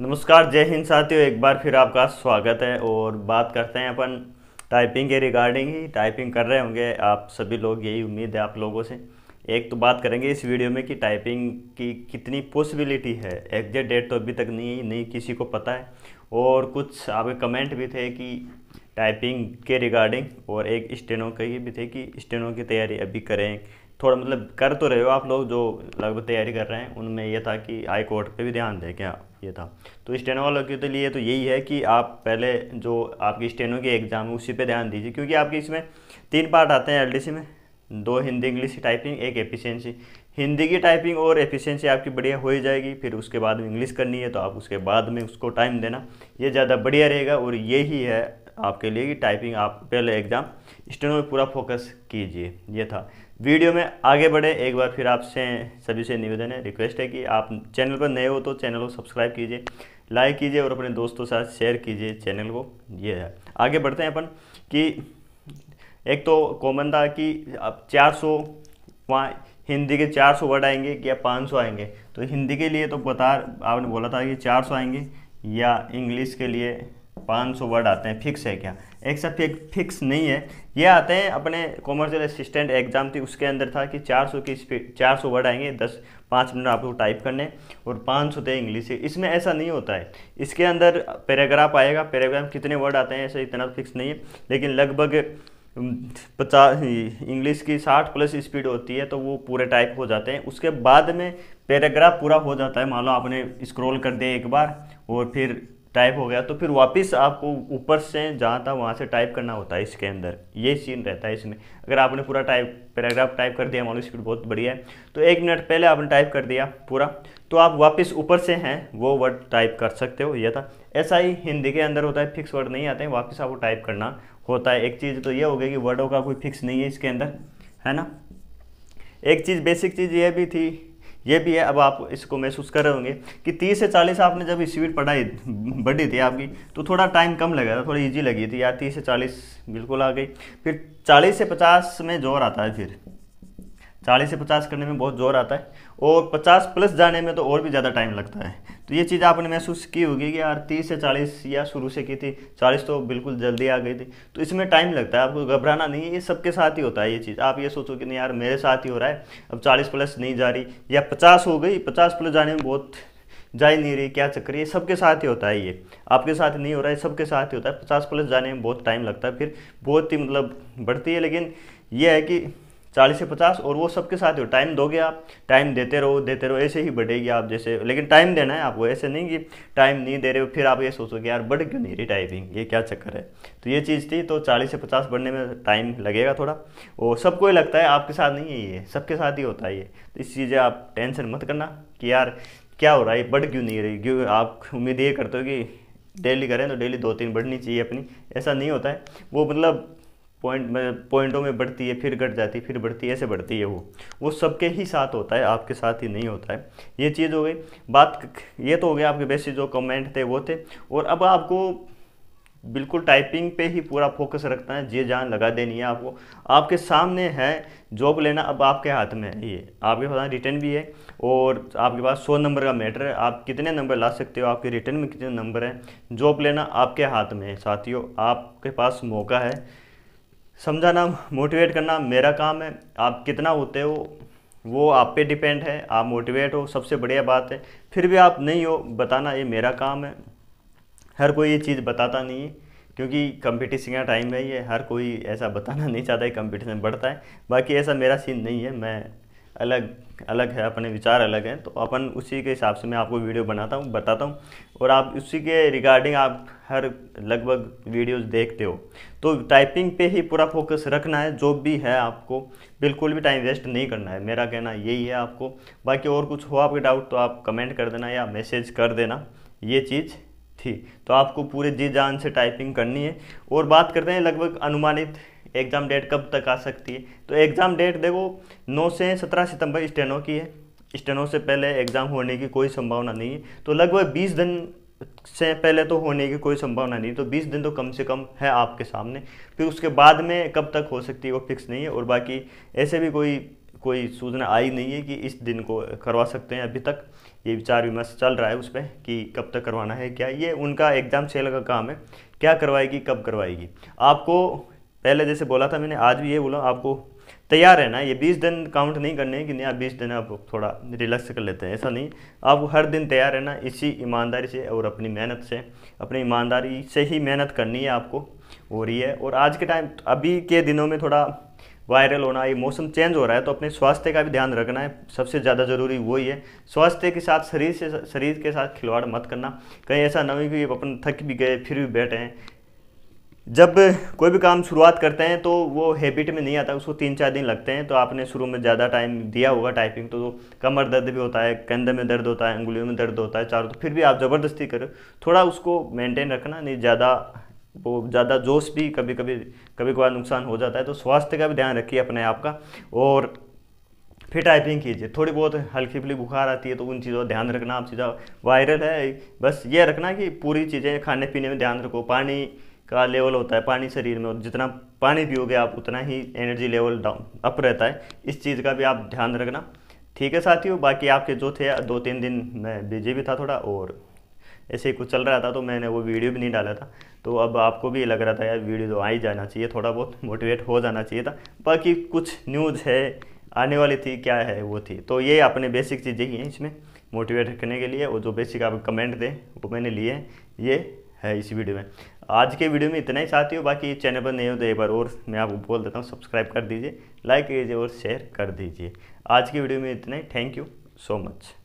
नमस्कार जय हिंद साथियों एक बार फिर आपका स्वागत है और बात करते हैं अपन टाइपिंग के रिगार्डिंग ही टाइपिंग कर रहे होंगे आप सभी लोग यही उम्मीद है आप लोगों से एक तो बात करेंगे इस वीडियो में कि टाइपिंग की कितनी पॉसिबिलिटी है एग्जैक्ट डेट तो अभी तक नहीं नहीं किसी को पता है और कुछ आपके कमेंट भी थे कि टाइपिंग के रिगार्डिंग और एक स्टेनो के भी थे कि स्टेनो की तैयारी अभी करें थोड़ा मतलब कर तो रहे हो आप लोग जो लगभग तैयारी कर रहे हैं उनमें यह था कि हाई कोर्ट पे भी ध्यान दें क्या ये था तो स्टेनोलॉजी के लिए तो यही है कि आप पहले जो आपकी स्टेनो के एग्ज़ाम है उसी पे ध्यान दीजिए क्योंकि आपके इसमें तीन पार्ट आते हैं एलडीसी में दो हिंदी इंग्लिश टाइपिंग एक एफिशियंसी हिंदी की टाइपिंग और एफिशियंसी आपकी बढ़िया हो ही जाएगी फिर उसके बाद में इंग्लिश करनी है तो आप उसके बाद में उसको टाइम देना ये ज़्यादा बढ़िया रहेगा और यही है आपके लिए कि टाइपिंग आप पहले एग्ज़ाम स्टेनो में पूरा फोकस कीजिए ये था वीडियो में आगे बढ़े एक बार फिर आपसे सभी से निवेदन है रिक्वेस्ट है कि आप चैनल पर नए हो तो चैनल को सब्सक्राइब कीजिए लाइक कीजिए और अपने दोस्तों के साथ शेयर कीजिए चैनल को ये है आगे बढ़ते हैं अपन कि एक तो कॉमन था कि अब 400 सौ वहाँ हिंदी के 400 वर्ड आएंगे या 500 आएंगे तो हिंदी के लिए तो बता आपने बोला था कि 400 आएंगे या इंग्लिश के लिए 500 वर्ड आते हैं फिक्स है क्या एक सब फिक्स नहीं है ये आते हैं अपने कॉमर्शियल असिस्टेंट एग्जाम थी उसके अंदर था कि 400 की चार सौ वर्ड आएंगे दस पाँच मिनट आपको टाइप करने और पाँच सौ थे इंग्लिश इसमें ऐसा नहीं होता है इसके अंदर पैराग्राफ आएगा पैराग्राफ कितने वर्ड आते हैं ऐसा इतना फिक्स नहीं है लेकिन लगभग पचास इंग्लिश की साठ प्लस स्पीड होती है तो वो पूरे टाइप हो जाते हैं उसके बाद में पैराग्राफ पूरा हो जाता है मान लो आपने स्क्रॉल कर दिया एक बार और फिर टाइप हो गया तो फिर वापस आपको ऊपर से जहाँ था वहाँ से टाइप करना होता है इसके अंदर ये सीन रहता है इसमें अगर आपने पूरा टाइप पैराग्राफ टाइप कर दिया मानो स्पीड बहुत बढ़िया है तो एक मिनट पहले आपने टाइप कर दिया पूरा तो आप वापस ऊपर से हैं वो वर्ड टाइप कर सकते हो यह था ऐसा ही हिंदी के अंदर होता है फिक्स वर्ड नहीं आते हैं वापस आपको टाइप करना होता है एक चीज़ तो यह हो गया कि वर्डों का कोई फिक्स नहीं है इसके अंदर है ना एक चीज़ बेसिक चीज़ यह भी थी ये भी है अब आप इसको महसूस कर रहे होंगे कि 30 से 40 आपने जब स्पीड पढ़ाई बढ़ी थी आपकी तो थोड़ा टाइम कम लगा था थोड़ी ईजी लगी थी यार तीस से चालीस बिल्कुल आ गई फिर चालीस से पचास में जोर आता है फिर चालीस से पचास करने में बहुत जोर आता है और पचास प्लस जाने में तो और भी ज़्यादा टाइम लगता है तो ये चीज़ आपने महसूस की होगी कि यार तीस से चालीस या शुरू से की थी चालीस तो बिल्कुल जल्दी आ गई थी तो इसमें टाइम लगता है आपको घबराना नहीं है ये सबके साथ ही होता है ये चीज़ आप ये सोचो कि नहीं यार मेरे साथ ही हो रहा है अब चालीस प्लस नहीं जा रही या पचास हो गई पचास प्लस जाने में बहुत जा ही नहीं रही क्या चक्कर ये सबके साथ ही होता है ये आपके साथ नहीं हो रहा है सबके साथ ही होता है पचास प्लस जाने में बहुत टाइम लगता है फिर बहुत ही मतलब बढ़ती है लेकिन यह है कि चालीस से पचास और वो सबके साथ हो टाइम दोगे आप टाइम देते रहो देते रहो ऐसे ही बढ़ेगी आप जैसे लेकिन टाइम देना है आपको ऐसे नहीं कि टाइम नहीं दे रहे हो फिर आप ये सोचोगे यार बढ़ क्यों नहीं रही टाइपिंग ये क्या चक्कर है तो ये चीज़ थी तो चालीस से पचास बढ़ने में टाइम लगेगा थोड़ा और सबको ही लगता है आपके साथ नहीं है ये सबके साथ ही होता है ये तो इस चीज़ें आप टेंशन मत करना कि यार क्या हो रहा है बढ़ क्यों नहीं रही क्यों आप उम्मीद ये करते हो कि डेली करें तो डेली दो तीन बढ़नी चाहिए अपनी ऐसा नहीं होता है वो मतलब पॉइंट में पॉइंटों में बढ़ती है फिर घट जाती है फिर बढ़ती है ऐसे बढ़ती है वो वो सबके ही साथ होता है आपके साथ ही नहीं होता है ये चीज़ हो गई बात ये तो हो गया आपके बेसिक जो कमेंट थे वो थे और अब आपको बिल्कुल टाइपिंग पे ही पूरा फोकस रखना है जी जान लगा देनी है आपको आपके सामने है जॉब लेना अब आपके हाथ में है ये आपके पास रिटर्न भी है और आपके पास सौ नंबर का मैटर है आप कितने नंबर ला सकते हो आपके रिटर्न में कितने नंबर हैं जॉब लेना आपके हाथ में है साथियों आपके पास मौका है समझाना मोटिवेट करना मेरा काम है आप कितना होते हो वो आप पे डिपेंड है आप मोटिवेट हो सबसे बढ़िया बात है फिर भी आप नहीं हो बताना ये मेरा काम है हर कोई ये चीज़ बताता नहीं है क्योंकि कंपटीशन का टाइम है ये हर कोई ऐसा बताना नहीं चाहता है कंपटीशन बढ़ता है बाकी ऐसा मेरा सीन नहीं है मैं अलग अलग है अपने विचार अलग हैं तो अपन उसी के हिसाब से मैं आपको वीडियो बनाता हूँ बताता हूँ और आप उसी के रिगार्डिंग आप हर लगभग वीडियोस देखते हो तो टाइपिंग पे ही पूरा फोकस रखना है जो भी है आपको बिल्कुल भी टाइम वेस्ट नहीं करना है मेरा कहना यही है आपको बाकी और कुछ हो आपके डाउट तो आप कमेंट कर देना या मैसेज कर देना ये चीज़ थी तो आपको पूरे जी जान से टाइपिंग करनी है और बात करते हैं लगभग अनुमानित एग्ज़ाम डेट कब तक आ सकती है तो एग्ज़ाम डेट देखो 9 से 17 सितंबर स्टेनो की है स्टेनो से पहले एग्ज़ाम होने की कोई संभावना नहीं है तो लगभग 20 दिन से पहले तो होने की कोई संभावना नहीं तो 20 दिन तो कम से कम है आपके सामने फिर उसके बाद में कब तक हो सकती है वो फिक्स नहीं है और बाकी ऐसे भी कोई कोई सूचना आई नहीं है कि इस दिन को करवा सकते हैं अभी तक ये विचार विमर्श चल रहा है उस पर कि कब तक करवाना है क्या ये उनका एग्ज़ाम सेल का काम है क्या करवाएगी कब करवाएगी आपको पहले जैसे बोला था मैंने आज भी ये बोला आपको तैयार है ना ये बीस दिन काउंट नहीं करने कि नहीं आप बीस दिन आप थोड़ा रिलैक्स कर लेते हैं ऐसा नहीं आपको हर दिन तैयार है ना इसी ईमानदारी से और अपनी मेहनत से अपनी ईमानदारी से ही मेहनत करनी है आपको हो रही है और आज के टाइम अभी के दिनों में थोड़ा वायरल होना ये मौसम चेंज हो रहा है तो अपने स्वास्थ्य का भी ध्यान रखना है सबसे ज़्यादा ज़रूरी वही है स्वास्थ्य के साथ शरीर से शरीर के साथ खिलवाड़ मत करना कहीं ऐसा ना हो कि अपन थक भी गए फिर भी बैठे हैं जब कोई भी काम शुरुआत करते हैं तो वो हैबिट में नहीं आता उसको तीन चार दिन लगते हैं तो आपने शुरू में ज़्यादा टाइम दिया होगा टाइपिंग तो कमर दर्द भी होता है कंधे में दर्द होता है उंगलियों में दर्द होता है चारों तो फिर भी आप ज़बरदस्ती करो थोड़ा उसको मेंटेन रखना नहीं ज़्यादा वो ज़्यादा जोश भी कभी कभी कभी कभार नुकसान हो जाता है तो स्वास्थ्य का भी ध्यान रखिए अपने आप का और फिर टाइपिंग कीजिए थोड़ी बहुत हल्की फुल्की बुखार आती है तो उन चीज़ों का ध्यान रखना आप चीज़ें वायरल है बस ये रखना कि पूरी चीज़ें खाने पीने में ध्यान रखो पानी का लेवल होता है पानी शरीर में जितना पानी पियोगे आप उतना ही एनर्जी लेवल डाउन अप रहता है इस चीज़ का भी आप ध्यान रखना ठीक है साथियों बाकी आपके जो थे दो तीन दिन मैं बिजी भी था थोड़ा और ऐसे ही कुछ चल रहा था तो मैंने वो वीडियो भी नहीं डाला था तो अब आपको भी लग रहा था यार वीडियो तो आ ही जाना चाहिए थोड़ा बहुत मोटिवेट हो जाना चाहिए था बाकी कुछ न्यूज़ है आने वाली थी क्या है वो थी तो ये अपने बेसिक चीज़ें ही हैं इसमें मोटिवेट रखने के लिए और जो बेसिक आप कमेंट दें वो मैंने लिए ये है इस वीडियो में आज के वीडियो में इतना ही चाहती हो बाकी चैनल पर नहीं हो तो एक बार और मैं आपको बोल देता हूँ सब्सक्राइब कर दीजिए लाइक कीजिए और शेयर कर दीजिए आज के वीडियो में इतना ही थैंक यू सो मच